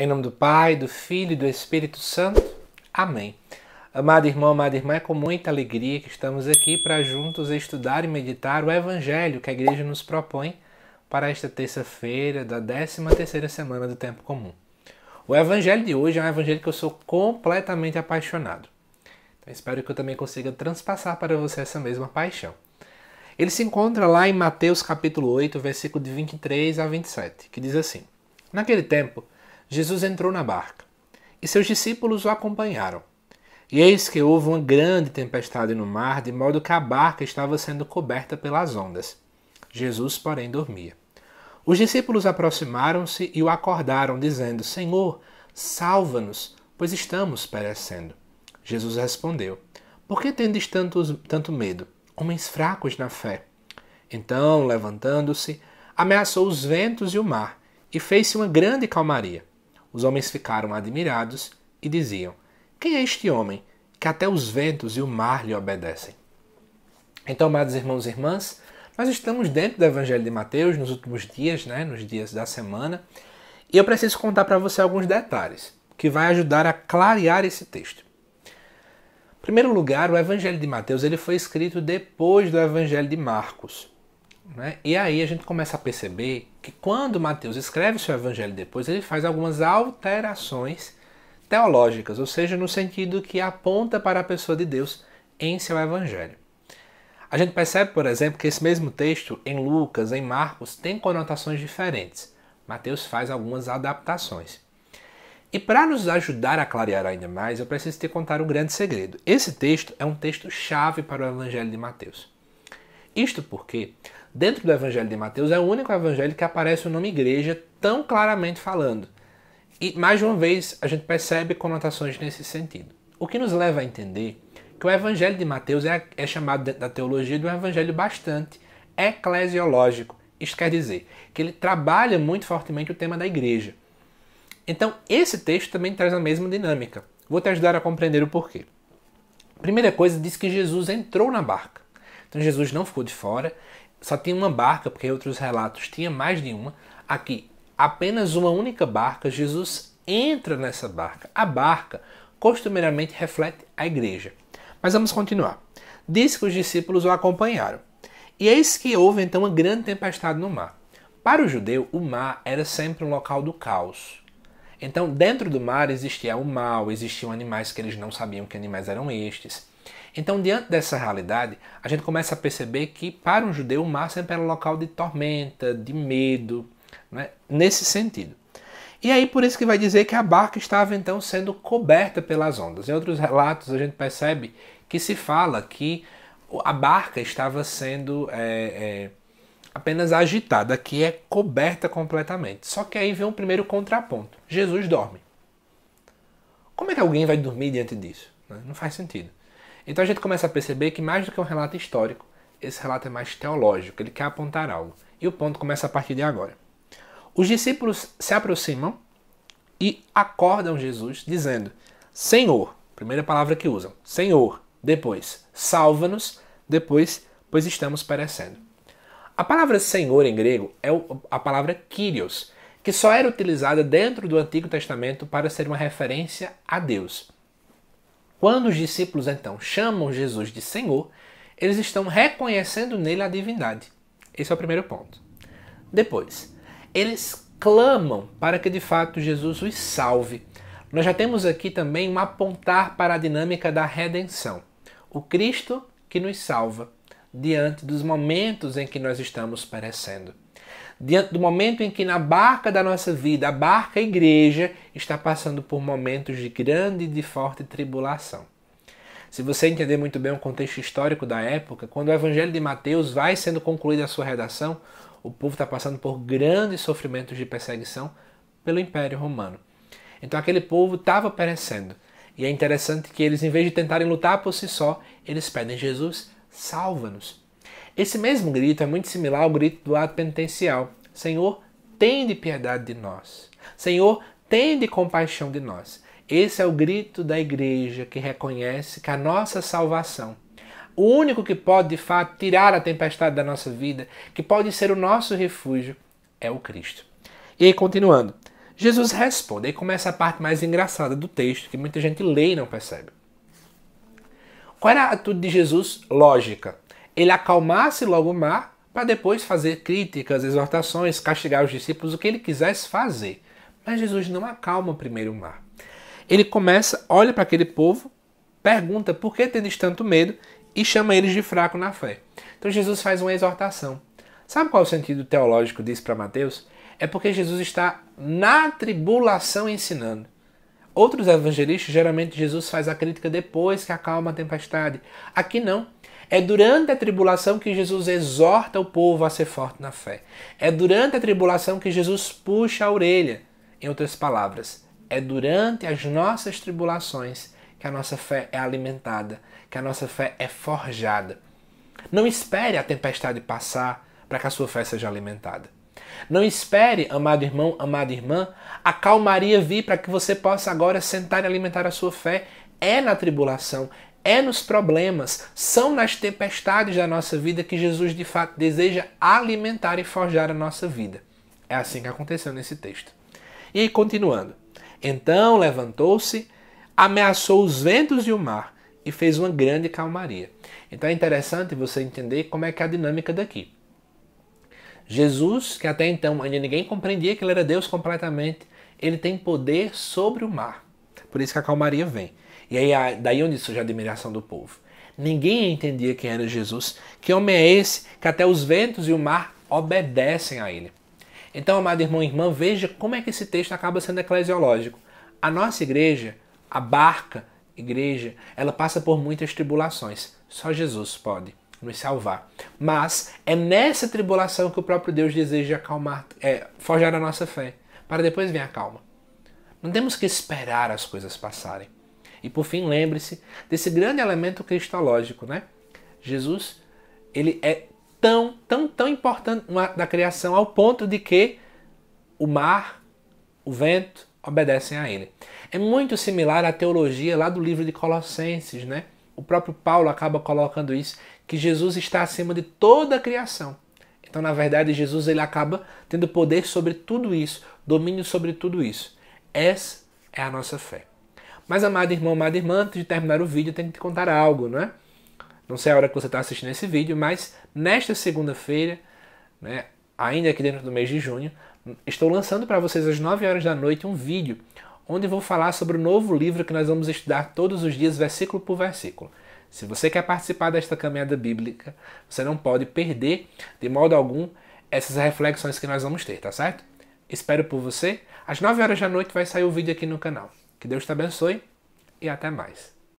Em nome do Pai, do Filho e do Espírito Santo. Amém. Amado irmão, amada irmã, é com muita alegria que estamos aqui para juntos estudar e meditar o Evangelho que a Igreja nos propõe para esta terça-feira da 13 terceira semana do Tempo Comum. O Evangelho de hoje é um Evangelho que eu sou completamente apaixonado. Então, espero que eu também consiga transpassar para você essa mesma paixão. Ele se encontra lá em Mateus capítulo 8, versículo de 23 a 27, que diz assim: Naquele tempo... Jesus entrou na barca e seus discípulos o acompanharam. E eis que houve uma grande tempestade no mar, de modo que a barca estava sendo coberta pelas ondas. Jesus, porém, dormia. Os discípulos aproximaram-se e o acordaram, dizendo: Senhor, salva-nos, pois estamos perecendo. Jesus respondeu: Por que tendes tanto, tanto medo, homens fracos na fé? Então, levantando-se, ameaçou os ventos e o mar, e fez-se uma grande calmaria. Os homens ficaram admirados e diziam: Quem é este homem que até os ventos e o mar lhe obedecem? Então, amados irmãos e irmãs, nós estamos dentro do Evangelho de Mateus nos últimos dias, né, nos dias da semana, e eu preciso contar para você alguns detalhes que vai ajudar a clarear esse texto. Em primeiro lugar, o Evangelho de Mateus ele foi escrito depois do Evangelho de Marcos. Né? E aí a gente começa a perceber que quando Mateus escreve seu evangelho depois, ele faz algumas alterações teológicas, ou seja, no sentido que aponta para a pessoa de Deus em seu evangelho. A gente percebe, por exemplo, que esse mesmo texto em Lucas, em Marcos, tem conotações diferentes. Mateus faz algumas adaptações. E para nos ajudar a clarear ainda mais, eu preciso te contar um grande segredo. Esse texto é um texto chave para o Evangelho de Mateus. Isto porque, dentro do Evangelho de Mateus, é o único evangelho que aparece o nome igreja tão claramente falando. E, mais uma vez, a gente percebe conotações nesse sentido. O que nos leva a entender que o Evangelho de Mateus é, é chamado dentro da teologia de um evangelho bastante eclesiológico. Isto quer dizer que ele trabalha muito fortemente o tema da igreja. Então, esse texto também traz a mesma dinâmica. Vou te ajudar a compreender o porquê. Primeira coisa, diz que Jesus entrou na barca. Então Jesus não ficou de fora, só tinha uma barca, porque em outros relatos tinha mais de uma. Aqui, apenas uma única barca, Jesus entra nessa barca. A barca costumeiramente reflete a igreja. Mas vamos continuar. Diz que os discípulos o acompanharam. E eis que houve então uma grande tempestade no mar. Para o judeu, o mar era sempre um local do caos. Então, dentro do mar existia o mal, existiam animais que eles não sabiam que animais eram estes. Então, diante dessa realidade, a gente começa a perceber que para um judeu o mar sempre era um local de tormenta, de medo, né? nesse sentido. E aí por isso que vai dizer que a barca estava então sendo coberta pelas ondas. Em outros relatos a gente percebe que se fala que a barca estava sendo é, é, apenas agitada, que é coberta completamente. Só que aí vem um primeiro contraponto: Jesus dorme. Como é que alguém vai dormir diante disso? Né? Não faz sentido. Então a gente começa a perceber que mais do que um relato histórico, esse relato é mais teológico, ele quer apontar algo. E o ponto começa a partir de agora. Os discípulos se aproximam e acordam Jesus, dizendo: Senhor, primeira palavra que usam, Senhor, depois, salva-nos, depois, pois estamos perecendo. A palavra Senhor em grego é a palavra Kyrios, que só era utilizada dentro do Antigo Testamento para ser uma referência a Deus. Quando os discípulos então chamam Jesus de Senhor, eles estão reconhecendo nele a divindade. Esse é o primeiro ponto. Depois, eles clamam para que de fato Jesus os salve. Nós já temos aqui também um apontar para a dinâmica da redenção. O Cristo que nos salva diante dos momentos em que nós estamos perecendo diante do momento em que na barca da nossa vida, a barca a igreja, está passando por momentos de grande e de forte tribulação. Se você entender muito bem o contexto histórico da época, quando o Evangelho de Mateus vai sendo concluída a sua redação, o povo está passando por grandes sofrimentos de perseguição pelo Império Romano. Então aquele povo estava perecendo. E é interessante que eles, em vez de tentarem lutar por si só, eles pedem Jesus, salva-nos. Esse mesmo grito é muito similar ao grito do ato penitencial: Senhor, tende piedade de nós. Senhor, tende compaixão de nós. Esse é o grito da igreja que reconhece que a nossa salvação, o único que pode de fato tirar a tempestade da nossa vida, que pode ser o nosso refúgio, é o Cristo. E aí, continuando, Jesus responde, aí começa a parte mais engraçada do texto, que muita gente lê e não percebe. Qual era a atitude de Jesus lógica? ele acalmasse logo o mar para depois fazer críticas, exortações, castigar os discípulos, o que ele quisesse fazer. Mas Jesus não acalma primeiro o mar. Ele começa, olha para aquele povo, pergunta por que tendes tanto medo e chama eles de fraco na fé. Então Jesus faz uma exortação. Sabe qual é o sentido teológico disso para Mateus? É porque Jesus está na tribulação ensinando. Outros evangelistas, geralmente Jesus faz a crítica depois que acalma a tempestade. Aqui não. É durante a tribulação que Jesus exorta o povo a ser forte na fé. É durante a tribulação que Jesus puxa a orelha. Em outras palavras, é durante as nossas tribulações que a nossa fé é alimentada, que a nossa fé é forjada. Não espere a tempestade passar para que a sua fé seja alimentada. Não espere, amado irmão, amada irmã, a calmaria vir para que você possa agora sentar e alimentar a sua fé. É na tribulação, é nos problemas, são nas tempestades da nossa vida que Jesus de fato deseja alimentar e forjar a nossa vida. É assim que aconteceu nesse texto. E continuando. Então levantou-se, ameaçou os ventos e o mar e fez uma grande calmaria. Então é interessante você entender como é que é a dinâmica daqui. Jesus, que até então ainda ninguém compreendia que ele era Deus completamente, ele tem poder sobre o mar. Por isso que a calmaria vem. E aí, daí onde surge a admiração do povo. Ninguém entendia quem era Jesus. Que homem é esse que até os ventos e o mar obedecem a ele? Então, amado irmão e irmã, veja como é que esse texto acaba sendo eclesiológico. A nossa igreja, a barca igreja, ela passa por muitas tribulações. Só Jesus pode nos salvar. Mas é nessa tribulação que o próprio Deus deseja acalmar, é, forjar a nossa fé, para depois vir a calma. Não temos que esperar as coisas passarem. E por fim, lembre-se desse grande elemento cristológico, né? Jesus, ele é tão, tão, tão importante na criação ao ponto de que o mar, o vento obedecem a ele. É muito similar à teologia lá do livro de Colossenses, né? O próprio Paulo acaba colocando isso que Jesus está acima de toda a criação. Então, na verdade, Jesus ele acaba tendo poder sobre tudo isso, domínio sobre tudo isso. Essa é a nossa fé. Mas, amado irmão, amada irmã, antes de terminar o vídeo, eu tenho que te contar algo, não é? Não sei a hora que você está assistindo esse vídeo, mas nesta segunda-feira, né, ainda aqui dentro do mês de junho, estou lançando para vocês às 9 horas da noite um vídeo onde vou falar sobre o novo livro que nós vamos estudar todos os dias, versículo por versículo. Se você quer participar desta caminhada bíblica, você não pode perder de modo algum essas reflexões que nós vamos ter, tá certo? Espero por você. Às 9 horas da noite vai sair o vídeo aqui no canal. Que Deus te abençoe e até mais.